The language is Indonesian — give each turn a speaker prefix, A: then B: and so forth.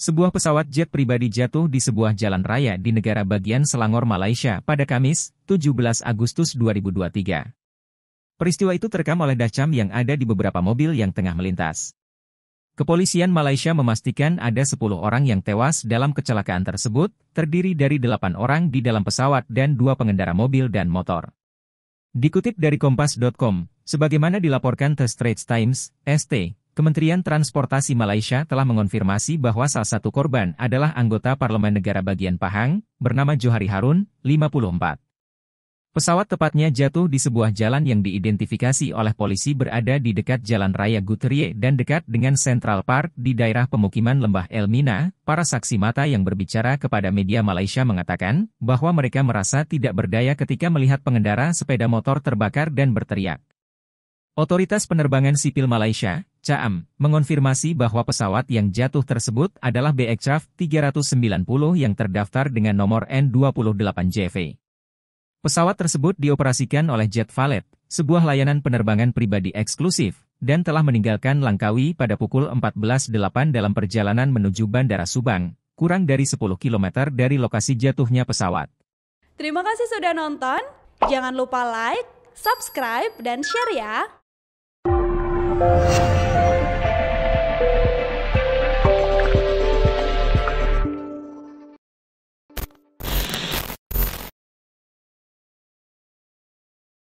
A: Sebuah pesawat jet pribadi jatuh di sebuah jalan raya di negara bagian Selangor, Malaysia pada Kamis, 17 Agustus 2023. Peristiwa itu terekam oleh dacam yang ada di beberapa mobil yang tengah melintas. Kepolisian Malaysia memastikan ada 10 orang yang tewas dalam kecelakaan tersebut, terdiri dari 8 orang di dalam pesawat dan dua pengendara mobil dan motor. Dikutip dari kompas.com, sebagaimana dilaporkan The Straits Times, ST, Kementerian Transportasi Malaysia telah mengonfirmasi bahwa salah satu korban adalah anggota Parlemen Negara Bagian Pahang, bernama Johari Harun, 54. Pesawat tepatnya jatuh di sebuah jalan yang diidentifikasi oleh polisi berada di dekat Jalan Raya Guterie dan dekat dengan Central Park di daerah pemukiman Lembah Elmina. Para saksi mata yang berbicara kepada media Malaysia mengatakan bahwa mereka merasa tidak berdaya ketika melihat pengendara sepeda motor terbakar dan berteriak. Otoritas Penerbangan Sipil Malaysia Caam, mengonfirmasi bahwa pesawat yang jatuh tersebut adalah BXRAF 390 yang terdaftar dengan nomor N28JV. Pesawat tersebut dioperasikan oleh Jet Valet, sebuah layanan penerbangan pribadi eksklusif, dan telah meninggalkan Langkawi pada pukul 14.08 dalam perjalanan menuju Bandara Subang, kurang dari 10 km dari lokasi jatuhnya pesawat.
B: Terima kasih sudah nonton, jangan lupa like, subscribe, dan share ya!